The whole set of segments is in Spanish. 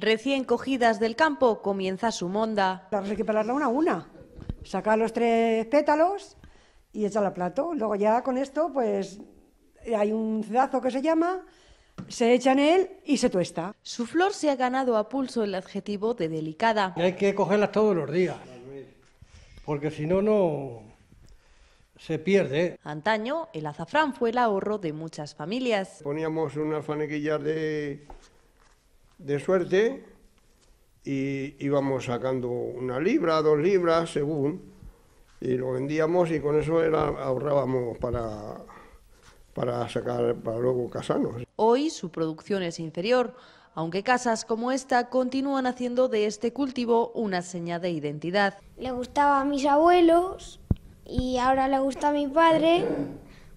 Recién cogidas del campo comienza su monda. Hay que pelarla una a una, sacar los tres pétalos y echa al plato. Luego ya con esto, pues hay un cedazo que se llama, se echa en él y se tuesta. Su flor se ha ganado a pulso el adjetivo de delicada. Hay que cogerlas todos los días, porque si no, no se pierde. Antaño, el azafrán fue el ahorro de muchas familias. Poníamos unas fanequillas de de suerte y íbamos sacando una libra, dos libras, según, y lo vendíamos y con eso ahorrábamos para, para sacar para luego casarnos. Hoy su producción es inferior, aunque casas como esta continúan haciendo de este cultivo una seña de identidad. Le gustaba a mis abuelos y ahora le gusta a mi padre,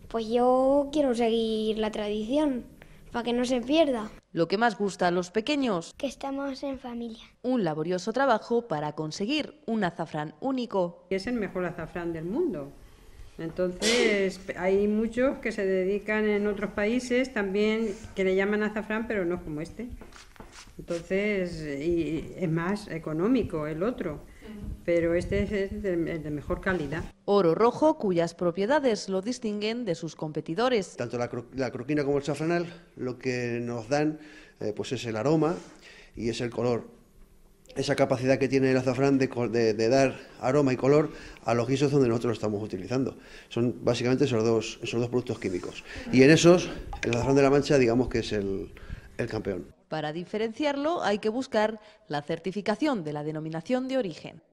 pues yo quiero seguir la tradición para que no se pierda. Lo que más gusta a los pequeños. Que estamos en familia. Un laborioso trabajo para conseguir un azafrán único. Es el mejor azafrán del mundo. Entonces, hay muchos que se dedican en otros países también que le llaman azafrán, pero no como este. Entonces, y es más económico el otro pero este es de, de, mejor calidad. Oro rojo, cuyas propiedades lo distinguen de sus competidores. Tanto la, croquina como el safranal lo que nos dan eh, pues es el aroma y es el color. Esa capacidad que tiene el azafrán de, de, dar aroma y color a los guisos donde nosotros lo estamos utilizando. Son básicamente esos dos, esos dos productos químicos. Y en esos, el azafrán de la mancha, digamos que es el campeón. Para diferenciarlo hay que buscar la certificación de la denominación de origen.